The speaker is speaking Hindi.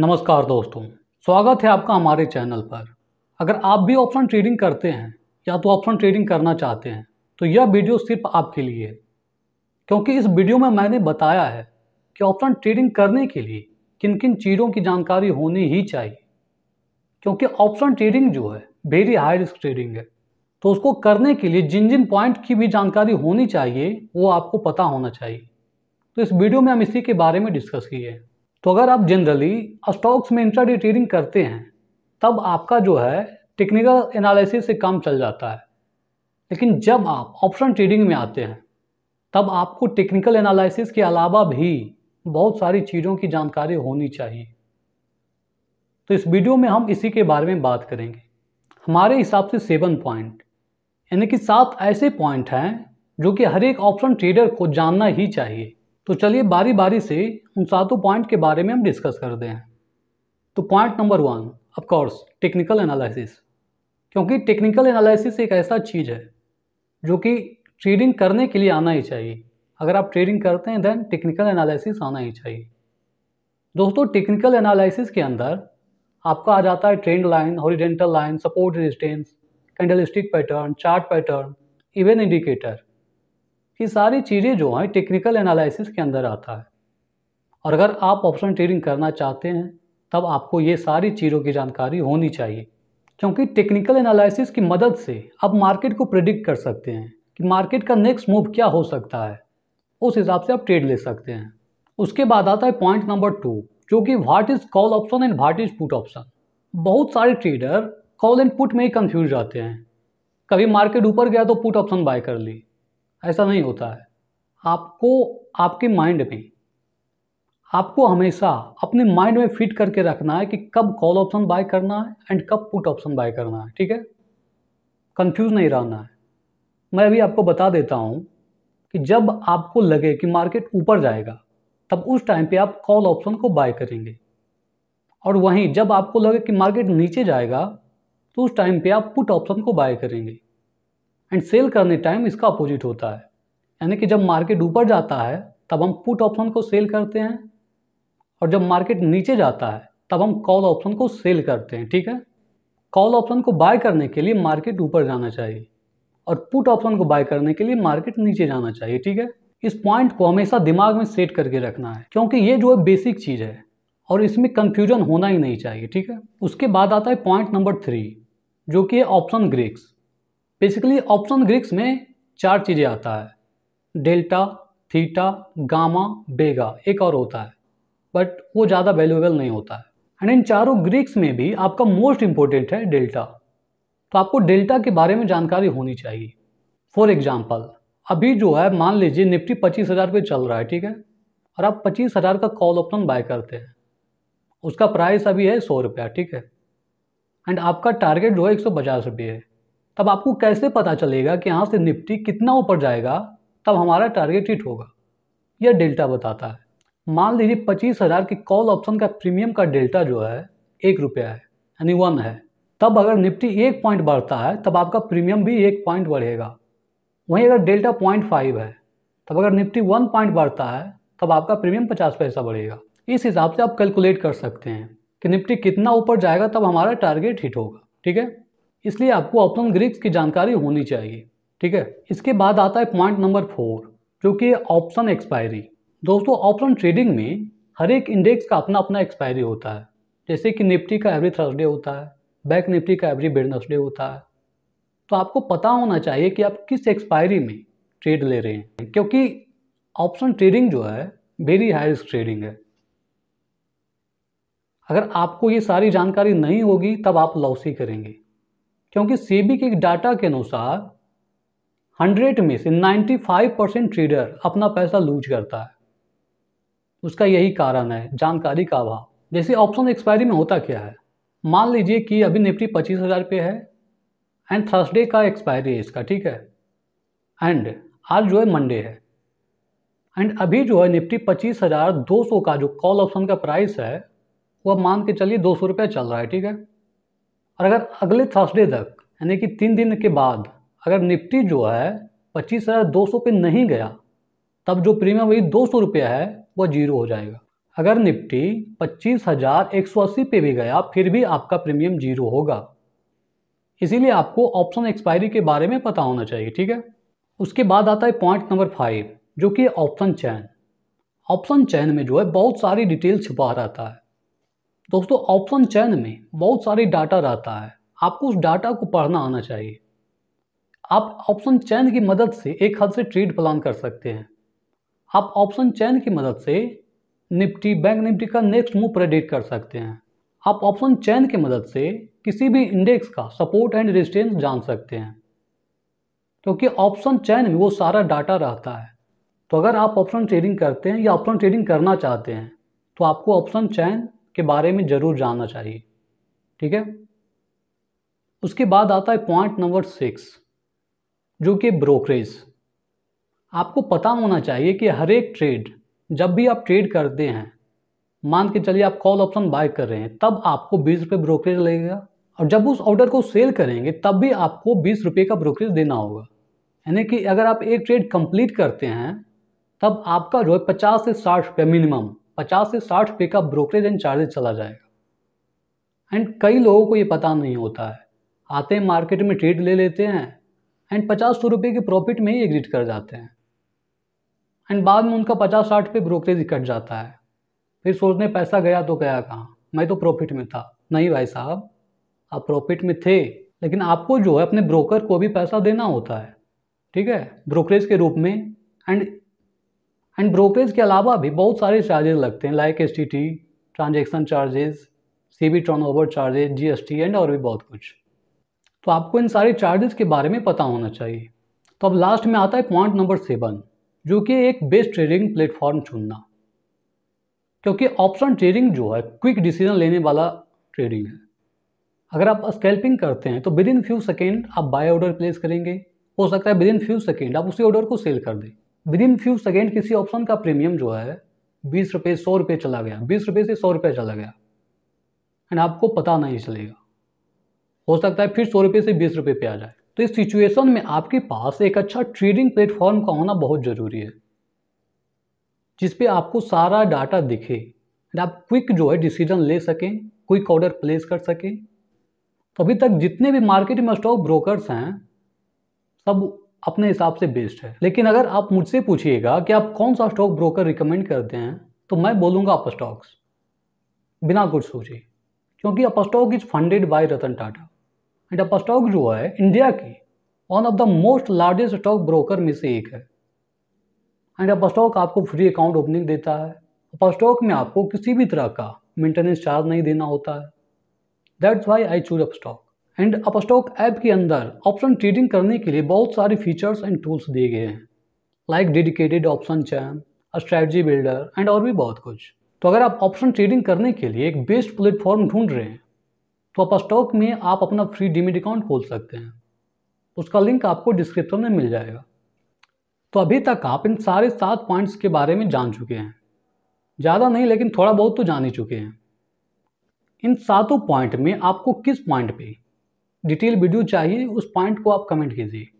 नमस्कार दोस्तों स्वागत है आपका हमारे चैनल पर अगर आप भी ऑप्शन ट्रेडिंग करते हैं या तो ऑप्शन ट्रेडिंग करना चाहते हैं तो यह वीडियो सिर्फ आपके लिए है क्योंकि इस वीडियो में मैंने बताया है कि ऑप्शन ट्रेडिंग करने के लिए किन किन चीज़ों की जानकारी होनी ही चाहिए क्योंकि ऑप्शन ट्रेडिंग जो है वेरी हाई रिस्क ट्रेडिंग है तो उसको करने के लिए जिन जिन पॉइंट की भी जानकारी होनी चाहिए वो आपको पता होना चाहिए तो इस वीडियो में हम इसी के बारे में डिस्कस किए हैं तो अगर आप जनरली स्टॉक्स में इंट्राडे ट्रेडिंग करते हैं तब आपका जो है टेक्निकल एनालिसिस से काम चल जाता है लेकिन जब आप ऑप्शन ट्रेडिंग में आते हैं तब आपको टेक्निकल एनालिसिस के अलावा भी बहुत सारी चीज़ों की जानकारी होनी चाहिए तो इस वीडियो में हम इसी के बारे में बात करेंगे हमारे हिसाब से सेवन पॉइंट यानी कि सात ऐसे पॉइंट हैं जो कि हर एक ऑप्शन ट्रेडर को जानना ही चाहिए तो चलिए बारी बारी से उन सातों पॉइंट के बारे में हम डिस्कस करते हैं तो point number one of course technical analysis क्योंकि टेक्निकल एनालिसिस एक ऐसा चीज़ है जो कि ट्रेडिंग करने के लिए आना ही चाहिए अगर आप ट्रेडिंग करते हैं देन टेक्निकल एनालिसिस आना ही चाहिए दोस्तों टेक्निकल एनालिसिस के अंदर आपका आ जाता है trend line horizontal line support resistance candlestick pattern chart pattern even indicator ये सारी चीज़ें जो हैं टेक्निकल एनालिसिस के अंदर आता है और अगर आप ऑप्शन ट्रेडिंग करना चाहते हैं तब आपको ये सारी चीज़ों की जानकारी होनी चाहिए क्योंकि टेक्निकल एनालिसिस की मदद से आप मार्केट को प्रिडिक्ट कर सकते हैं कि मार्केट का नेक्स्ट मूव क्या हो सकता है उस हिसाब से आप ट्रेड ले सकते हैं उसके बाद आता है पॉइंट नंबर टू जो कि what is call option and what is put option बहुत सारे ट्रेडर कॉल एंड पुट में ही कन्फ्यूज जाते हैं कभी मार्केट ऊपर गया तो पुट ऑप्शन बाय कर ली ऐसा नहीं होता है आपको आपके माइंड में आपको हमेशा अपने माइंड में फिट करके रखना है कि कब कॉल ऑप्शन बाय करना है एंड कब पुट ऑप्शन बाय करना है ठीक है कंफ्यूज नहीं रहना है मैं अभी आपको बता देता हूँ कि जब आपको लगे कि मार्केट ऊपर जाएगा तब उस टाइम पे आप कॉल ऑप्शन को बाय करेंगे और वहीं जब आपको लगे कि मार्केट नीचे जाएगा तो उस टाइम पे आप पुट ऑप्शन को बाय करेंगे एंड सेल करने टाइम इसका अपोजिट होता है यानी कि जब मार्केट ऊपर जाता है तब हम पुट ऑप्शन को सेल करते हैं और जब मार्केट नीचे जाता है तब हम कॉल ऑप्शन को सेल करते हैं ठीक है कॉल ऑप्शन को बाय करने के लिए मार्केट ऊपर जाना चाहिए और पुट ऑप्शन को बाय करने के लिए मार्केट नीचे जाना चाहिए ठीक है इस पॉइंट को हमेशा दिमाग में सेट करके रखना है क्योंकि ये जो है बेसिक चीज़ है और इसमें कन्फ्यूजन होना ही नहीं चाहिए ठीक है उसके बाद आता है पॉइंट नंबर थ्री जो कि है option Greeks basically option Greeks में चार चीज़ें आता है डेल्टा थीटा गामा बेगा एक और होता है बट वो ज़्यादा वैल्यूएबल नहीं होता है एंड इन चारों ग्रीक्स में भी आपका मोस्ट इम्पोर्टेंट है डेल्टा तो आपको डेल्टा के बारे में जानकारी होनी चाहिए फॉर एग्जाम्पल अभी जो है मान लीजिए निफ्टी पच्चीस हज़ार पे चल रहा है ठीक है और आप पच्चीस हज़ार का कॉल ऑप्शन बाय करते हैं उसका प्राइस अभी है सौ रुपया ठीक है एंड आपका टारगेट जो है एक सौ पचास रुपये है तब आपको कैसे पता चलेगा कि यहाँ से निफ्टी कितना ऊपर जाएगा तब हमारा टारगेट हिट होगा यह डेल्टा बताता है मान लीजिए पच्चीस हज़ार की कॉल ऑप्शन का प्रीमियम का डेल्टा जो है एक रुपया है यानी वन है तब अगर निफ्टी एक पॉइंट बढ़ता है तब आपका प्रीमियम भी एक पॉइंट बढ़ेगा वहीं अगर डेल्टा पॉइंट फाइव है तब अगर निफ्टी वन पॉइंट बढ़ता है तब आपका प्रीमियम पचास पैसा बढ़ेगा इस हिसाब से आप कैलकुलेट कर सकते हैं कि निफ्टी कितना ऊपर जाएगा तब हमारा टारगेट हिट होगा ठीक है इसलिए आपको ऑप्शन ग्रिक्स की जानकारी होनी चाहिए ठीक है इसके बाद आता है पॉइंट नंबर फोर जो कि ऑप्शन एक्सपायरी दोस्तों ऑप्शन ट्रेडिंग में हर एक इंडेक्स का अपना अपना एक्सपायरी होता है जैसे कि निफ्टी का एवरी थर्सडे होता है बैक निफ्टी का एवरी वेडनेसडे होता है तो आपको पता होना चाहिए कि आप किस एक्सपायरी में ट्रेड ले रहे हैं क्योंकि ऑप्शन ट्रेडिंग जो है वेरी हाई रिस्क ट्रेडिंग है अगर आपको ये सारी जानकारी नहीं होगी तब आप लॉस ही करेंगे क्योंकि सेबी के डाटा के अनुसार 100 में से 95 परसेंट ट्रेडर अपना पैसा लूज करता है उसका यही कारण है जानकारी का अभाव जैसे ऑप्शन एक्सपायरी में होता क्या है मान लीजिए कि अभी निफ्टी पच्चीस हज़ार पे है एंड थर्सडे का एक्सपायरी है इसका ठीक है एंड आज जो है मंडे है एंड अभी जो है निफ्टी पच्चीस हज़ार दो सौ का जो कॉल ऑप्शन का प्राइस है वह मान के चलिए दो सौ रुपये चल रहा है ठीक है और अगर अगले थर्सडे तक यानी कि तीन दिन के बाद अगर निफ्टी जो है पच्चीस हज़ार दो सौ पे नहीं गया तब जो प्रीमियम वही दो सौ रुपया है वह जीरो हो जाएगा अगर निफ्टी पच्चीस हज़ार एक सौ अस्सी पे भी गया फिर भी आपका प्रीमियम जीरो होगा इसीलिए आपको ऑप्शन एक्सपायरी के बारे में पता होना चाहिए ठीक है उसके बाद आता है पॉइंट नंबर फाइव जो कि ऑप्शन चैन ऑप्शन चैन में जो है बहुत सारी डिटेल छुपा रहता है दोस्तों ऑप्शन चयन में बहुत सारे डाटा रहता है आपको उस डाटा को पढ़ना आना चाहिए आप ऑप्शन चयन की मदद से एक हद से ट्रेड प्लान कर सकते हैं आप ऑप्शन चयन की मदद से निफ्टी बैंक निफ्टी का नेक्स्ट मूव प्रेडिक्ट कर सकते हैं आप ऑप्शन चयन की मदद से किसी भी इंडेक्स का सपोर्ट एंड रेजिस्टेंस जान सकते हैं क्योंकि ऑप्शन चयन में वो सारा डाटा रहता है तो अगर आप ऑप्शन ट्रेडिंग करते हैं या ऑप्शन ट्रेडिंग करना चाहते हैं तो आपको ऑप्शन चयन के बारे में ज़रूर जानना चाहिए ठीक है उसके बाद आता है पॉइंट नंबर सिक्स जो कि ब्रोकरेज आपको पता होना चाहिए कि हर एक ट्रेड जब भी आप ट्रेड करते हैं मान के चलिए आप कॉल ऑप्शन बाय कर रहे हैं तब आपको बीस रुपये ब्रोकरेज लगेगा और जब उस ऑर्डर को सेल करेंगे तब भी आपको बीस रुपये का ब्रोकरेज देना होगा यानी कि अगर आप एक ट्रेड कंप्लीट करते हैं तब आपका जो है पचास से साठ रुपये मिनिमम पचास से साठ रुपये का ब्रोकरेज एंड चार्जेज चला जाएगा एंड कई लोगों को ये पता नहीं होता है आते हैं मार्केट में ट्रेड ले लेते हैं एंड पचास सौ रुपये के प्रॉफिट में ही एग्जिट कर जाते हैं एंड बाद में उनका पचास साठ रुपये ब्रोकरेज कट जाता है फिर सोचने पैसा गया तो गया कहाँ मैं तो प्रॉफिट में था नहीं भाई साहब आप प्रॉफिट में थे लेकिन आपको जो है अपने ब्रोकर को भी पैसा देना होता है ठीक है ब्रोकरेज के रूप में एंड एंड ब्रोकरेज के अलावा भी बहुत सारे चार्जेस लगते हैं like S T T transaction charges SEBI turnover charges G S T and और भी बहुत कुछ तो आपको इन सारे चार्जेस के बारे में पता होना चाहिए तो अब लास्ट में आता है पॉइंट नंबर सेवन जो कि एक बेस्ट ट्रेडिंग प्लेटफॉर्म चुनना क्योंकि ऑप्शन ट्रेडिंग जो है क्विक डिसीजन लेने वाला ट्रेडिंग है अगर आप स्कैल्पिंग करते हैं तो विद इन फ्यू सेकेंड आप बाय ऑर्डर प्लेस करेंगे हो सकता है विद इन फ्यू सेकेंड आप उसी ऑर्डर को सेल कर दें विद इन फ्यू सेकेंड किसी ऑप्शन का प्रीमियम जो है बीस रुपये सौ रुपये चला गया बीस रुपये से सौ रुपये चला गया एंड आपको पता नहीं चलेगा हो सकता है फिर सौ रुपये से बीस रुपये पे आ जाए तो इस सिचुएशन में आपके पास एक अच्छा ट्रेडिंग प्लेटफॉर्म का होना बहुत ज़रूरी है जिस पे आपको सारा डाटा दिखे एंड आप क्विक जो है डिसीजन ले सकें क्विक ऑर्डर प्लेस कर सकें तो अभी तक जितने भी मार्केट में स्टॉक ब्रोकर्स हैं सब अपने हिसाब से बेस्ट है लेकिन अगर आप मुझसे पूछिएगा कि आप कौन सा स्टॉक ब्रोकर रिकमेंड करते हैं तो मैं बोलूँगा अप स्टॉक्स बिना कुछ सोचे क्योंकि Upstox is funded by Ratan Tata and Upstox जो है इंडिया की one of the most largest stock broker में से एक है एंड अप स्टॉक आपको फ्री अकाउंट ओपनिंग देता है अप स्टॉक में आपको किसी भी तरह का मेंटेनेंस चार्ज नहीं देना होता है that's why I choose Upstox and Upstox app के अंदर ऑप्शन ट्रेडिंग करने के लिए बहुत सारे फीचर्स एंड टूल्स दिए गए हैं लाइक डेडिकेटेड ऑप्शन चैम स्ट्रैटी बिल्डर एंड और भी बहुत कुछ तो अगर आप ऑप्शन ट्रेडिंग करने के लिए एक बेस्ट प्लेटफॉर्म ढूंढ रहे हैं तो आप स्टॉक में आप अपना फ्री डिमिट अकाउंट खोल सकते हैं उसका लिंक आपको डिस्क्रिप्शन में मिल जाएगा तो अभी तक आप इन सारे सात पॉइंट्स के बारे में जान चुके हैं ज़्यादा नहीं लेकिन थोड़ा बहुत तो जान ही चुके हैं इन सातों पॉइंट में आपको किस पॉइंट पे डिटेल वीडियो चाहिए उस पॉइंट को आप कमेंट कीजिए